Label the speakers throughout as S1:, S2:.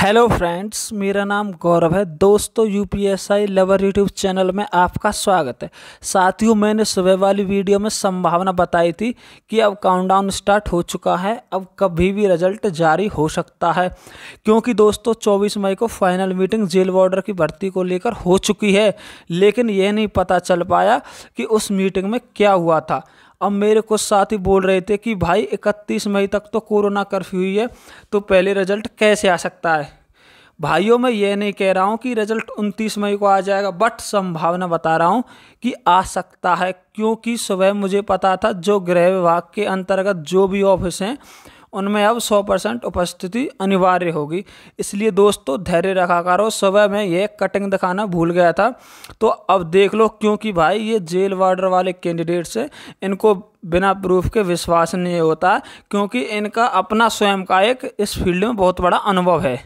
S1: hello friends मेरा नाम गौरव है दोस्तों आई लवर यूट्यूब चैनल में आपका स्वागत है साथियों मैंने सुबह वाली वीडियो में संभावना बताई थी कि अब काउंटडाउन स्टार्ट हो चुका है अब कभी भी रिजल्ट जारी हो सकता है क्योंकि दोस्तों 24 मई को फाइनल मीटिंग जेल बॉर्डर की भर्ती को लेकर हो चुकी है लेकिन यह नहीं पता चल पाया कि उस मीटिंग में क्या हुआ था अब मेरे कुछ साथी बोल रहे थे कि भाई 31 मई तक तो कोरोना कर्फ्यू ही है तो पहले रिजल्ट कैसे आ सकता है भाइयों मैं ये नहीं कह रहा हूँ कि रिजल्ट उनतीस मई को आ जाएगा बट संभावना बता रहा हूँ कि आ सकता है क्योंकि सुबह मुझे पता था जो गृह विभाग के अंतर्गत जो भी ऑफिस हैं उनमें अब सौ परसेंट उपस्थिति अनिवार्य होगी इसलिए दोस्तों धैर्य रखा करो सुबह में ये कटिंग दिखाना भूल गया था तो अब देख लो क्योंकि भाई ये जेल वार्डर वाले कैंडिडेट्स हैं इनको बिना प्रूफ के विश्वास नहीं होता क्योंकि इनका अपना स्वयं का एक इस फील्ड में बहुत बड़ा अनुभव है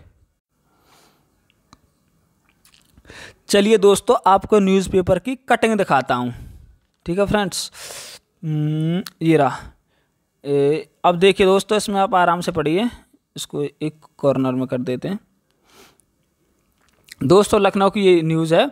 S1: चलिए दोस्तों आपको न्यूज़पेपर की कटिंग दिखाता हूँ ठीक है फ्रेंड्स हम्म, ये रहा ए, अब देखिए दोस्तों इसमें आप आराम से पढ़िए इसको एक कॉर्नर में कर देते हैं दोस्तों लखनऊ की ये न्यूज़ है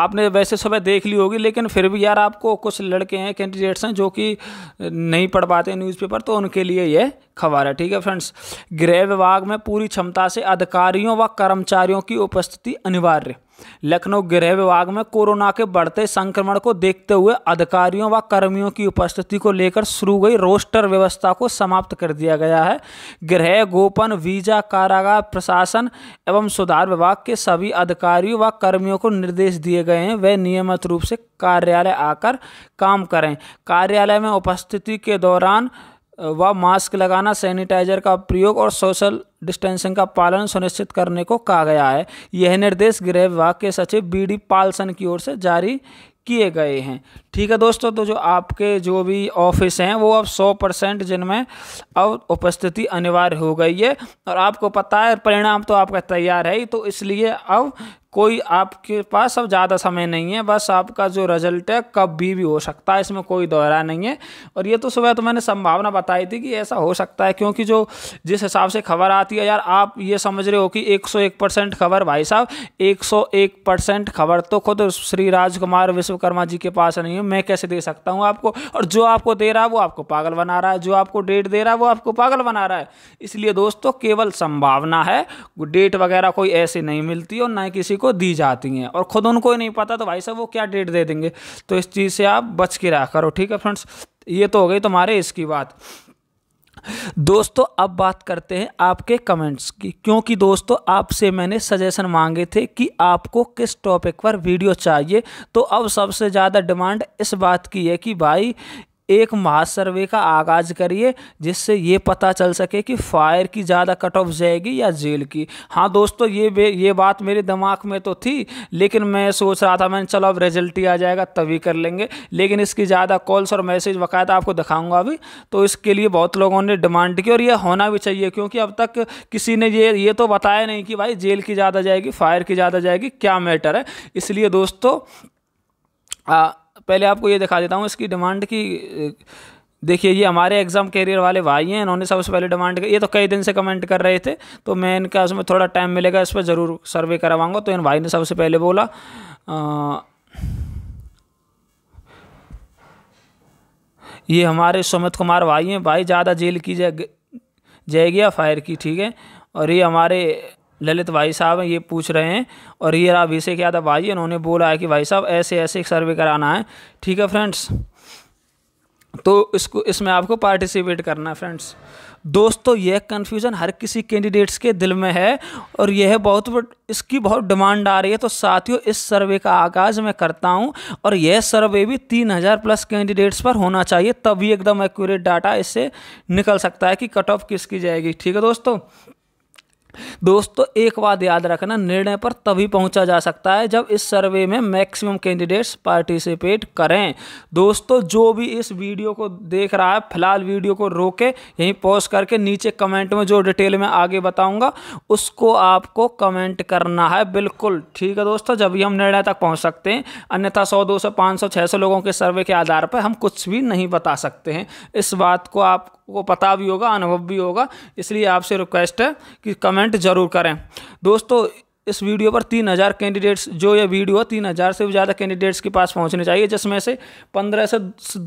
S1: आपने वैसे सुबह देख ली होगी लेकिन फिर भी यार आपको कुछ लड़के हैं कैंडिडेट्स हैं जो कि नहीं पढ़ पाते न्यूज़पेपर तो उनके लिए ये खबर है ठीक है फ्रेंड्स गृह विभाग में पूरी क्षमता से अधिकारियों व कर्मचारियों की उपस्थिति अनिवार्य लखनऊ गृह विभाग में कोरोना के बढ़ते संक्रमण को देखते हुए अधिकारियों व कर्मियों की उपस्थिति को लेकर शुरू गई रोस्टर व्यवस्था को समाप्त कर दिया गया है गृह गोपन वीजा कारागार प्रशासन एवं सुधार विभाग के सभी अधिकारियों व कर्मियों को निर्देश दिए गए हैं वे नियमित रूप से कार्यालय आकर काम करें कार्यालय में उपस्थिति के दौरान व मास्क लगाना सैनिटाइजर का प्रयोग और सोशल डिस्टेंसिंग का पालन सुनिश्चित करने को कहा गया है यह निर्देश गृह विभाग के सचिव बी डी पालसन की ओर से जारी किए गए हैं ठीक है दोस्तों तो जो आपके जो भी ऑफिस हैं वो अब सौ परसेंट जिनमें अब उपस्थिति अनिवार्य हो गई है और आपको पता है परिणाम तो आपका तैयार है ही तो इसलिए अब कोई आपके पास अब ज़्यादा समय नहीं है बस आपका जो रिजल्ट है कब भी भी हो सकता है इसमें कोई दोहरा नहीं है और ये तो सुबह तो मैंने संभावना बताई थी कि ऐसा हो सकता है क्योंकि जो जिस हिसाब से खबर आती है यार आप ये समझ रहे हो कि 101 परसेंट खबर भाई साहब 101 परसेंट खबर तो खुद श्री राजकुमार विश्वकर्मा जी के पास नहीं है मैं कैसे दे सकता हूँ आपको और जो आपको दे रहा है वो आपको पागल बना रहा है जो आपको डेट दे रहा है वो आपको पागल बना रहा है इसलिए दोस्तों केवल संभावना है डेट वगैरह कोई ऐसी नहीं मिलती और ना किसी को दी जाती हैं और ख़ुद उनको ही नहीं पता तो भाई साहब वो क्या डेट दे देंगे तो इस चीज़ से आप बच के रहा करो ठीक है फ्रेंड्स ये तो हो गई तुम्हारे इसकी बात दोस्तों अब बात करते हैं आपके कमेंट्स की क्योंकि दोस्तों आपसे मैंने सजेशन मांगे थे कि आपको किस टॉपिक पर वीडियो चाहिए तो अब सबसे ज़्यादा डिमांड इस बात की है कि भाई एक महासर्वे का आगाज़ करिए जिससे ये पता चल सके कि फायर की ज़्यादा कट ऑफ जाएगी या जेल की हाँ दोस्तों ये ये बात मेरे दिमाग में तो थी लेकिन मैं सोच रहा था मैंने चलो अब रिजल्ट ही आ जाएगा तभी कर लेंगे लेकिन इसकी ज़्यादा कॉल्स और मैसेज बाकायदा आपको दिखाऊंगा अभी तो इसके लिए बहुत लोगों ने डिमांड की और ये होना भी चाहिए क्योंकि अब तक किसी ने ये ये तो बताया नहीं कि भाई जेल की ज़्यादा जाएगी फायर की ज़्यादा जाएगी क्या मैटर है इसलिए दोस्तों पहले आपको ये दिखा देता हूँ इसकी डिमांड की देखिए ये हमारे एग्ज़ाम कैरियर वाले भाई हैं इन्होंने सबसे पहले डिमांड की ये तो कई दिन से कमेंट कर रहे थे तो मैं इनका उसमें थोड़ा टाइम मिलेगा इस पर ज़रूर सर्वे करवाऊँगा तो इन भाई ने सबसे पहले बोला आ, ये हमारे सुमित कुमार भाई हैं भाई ज़्यादा जेल की जाएगी फायर की ठीक है और ये हमारे ललित भाई साहब ये पूछ रहे हैं और ये रहा अभिषेक यादव भाई इन्होंने बोला है कि भाई साहब ऐसे ऐसे सर्वे कराना है ठीक है फ्रेंड्स तो इसको इसमें आपको पार्टिसिपेट करना है फ्रेंड्स दोस्तों यह कन्फ्यूज़न हर किसी कैंडिडेट्स के दिल में है और यह बहुत इसकी बहुत डिमांड आ रही है तो साथियों इस सर्वे का आगाज़ मैं करता हूं और यह सर्वे भी 3000 प्लस कैंडिडेट्स पर होना चाहिए तभी एकदम एक्यूरेट डाटा इससे निकल सकता है कि कट ऑफ किसकी जाएगी ठीक है दोस्तों दोस्तों एक बात याद रखना निर्णय पर तभी पहुंचा जा सकता है जब इस सर्वे में मैक्सिमम कैंडिडेट्स पार्टिसिपेट करें दोस्तों जो भी इस वीडियो को देख रहा है फिलहाल वीडियो को रोके यहीं पॉज करके नीचे कमेंट में जो डिटेल में आगे बताऊंगा उसको आपको कमेंट करना है बिल्कुल ठीक है दोस्तों जब भी हम निर्णय तक पहुँच सकते हैं अन्यथा सौ दो सौ पाँच सौ छः सौ लोगों के सर्वे के आधार पर हम कुछ भी नहीं बता सकते हैं इस बात को आप को पता भी होगा अनुभव भी होगा इसलिए आपसे रिक्वेस्ट है कि कमेंट ज़रूर करें दोस्तों इस वीडियो पर तीन हज़ार कैंडिडेट्स जो ये वीडियो तीन हज़ार से भी ज़्यादा कैंडिडेट्स के पास पहुंचने चाहिए जिसमें से पंद्रह से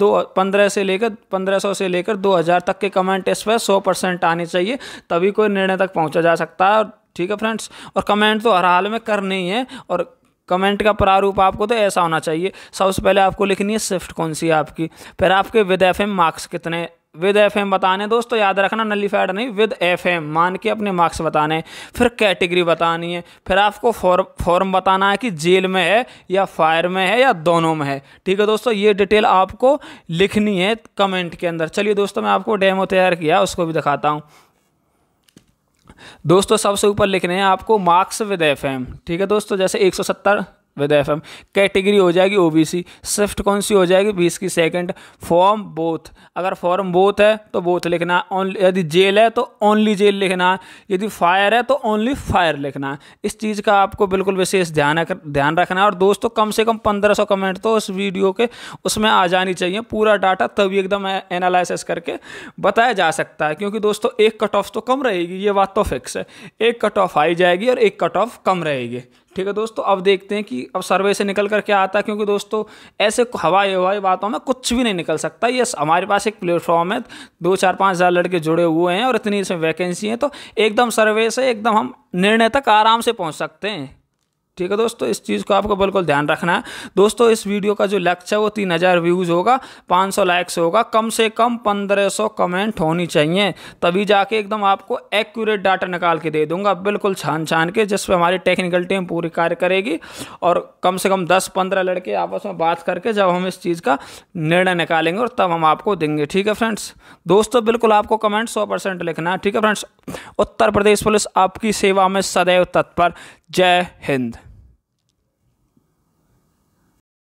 S1: दो पंद्रह से लेकर पंद्रह सौ से लेकर दो हज़ार तक के कमेंट इस पर सौ परसेंट आने चाहिए तभी कोई निर्णय तक पहुंचा जा सकता है ठीक है फ्रेंड्स और कमेंट तो हर हाल में करनी है और कमेंट का प्रारूप आपको तो ऐसा होना चाहिए सबसे पहले आपको लिखनी है शिफ्ट कौन सी है आपकी फिर आपके विद एफ मार्क्स कितने विद एफ एम बताने दोस्तों याद रखना नलीफाइड नहीं विद एफ एम मान के अपने मार्क्स बताने फिर कैटेगरी बतानी है फिर आपको फॉर्म फॉर्म बताना है कि जेल में है या फायर में है या दोनों में है ठीक है दोस्तों ये डिटेल आपको लिखनी है कमेंट के अंदर चलिए दोस्तों मैं आपको डेमो तैयार किया उसको भी दिखाता हूँ दोस्तों सबसे ऊपर लिखने हैं आपको मार्क्स विद एफ एम ठीक है दोस्तों जैसे सत्तर विद एफ एम कैटेगरी हो जाएगी ओ बी सी स्विफ्ट कौन सी हो जाएगी बीस की सेकंड फॉर्म बोथ अगर फॉर्म बोथ है तो बोथ लिखना ओनली यदि जेल है तो ओनली जेल लिखना यदि फायर है तो ओनली फायर लिखना इस चीज़ का आपको बिल्कुल विशेष ध्यान ध्यान रखना है और दोस्तों कम से कम पंद्रह सौ कमेंट तो उस वीडियो के उसमें आ जानी चाहिए पूरा डाटा तभी एकदम एनालिसिस करके बताया जा सकता है क्योंकि दोस्तों एक कट ऑफ तो कम रहेगी ये बात तो फिक्स है एक कट ऑफ आई जाएगी और एक कट ऑफ कम रहेगी ठीक है दोस्तों अब देखते हैं कि अब सर्वे से निकल कर क्या आता है क्योंकि दोस्तों ऐसे हवाई हवाई बातों में कुछ भी नहीं निकल सकता यस हमारे पास एक प्लेटफॉर्म है दो चार पाँच हज़ार लड़के जुड़े हुए हैं और इतनी इसमें वैकेंसी हैं तो एकदम सर्वे से एकदम हम निर्णय तक आराम से पहुँच सकते हैं ठीक है दोस्तों इस चीज़ को आपको बिल्कुल ध्यान रखना है दोस्तों इस वीडियो का जो लक्ष्य है वो तीन हज़ार व्यूज़ होगा पाँच सौ लाइक्स होगा कम से कम पंद्रह सौ कमेंट होनी चाहिए तभी जाके एकदम आपको एक्यूरेट डाटा निकाल के दे दूंगा बिल्कुल छान छान के जिस पर हमारी टेक्निकल टीम पूरी कार्य करेगी और कम से कम दस पंद्रह लड़के आपस में बात करके जब हम इस चीज़ का निर्णय निकालेंगे और तब हम आपको देंगे ठीक है फ्रेंड्स दोस्तों बिल्कुल आपको कमेंट सौ परसेंट लिखना है ठीक है फ्रेंड्स उत्तर प्रदेश पुलिस आपकी सेवा में सदैव तत्पर जय हिंद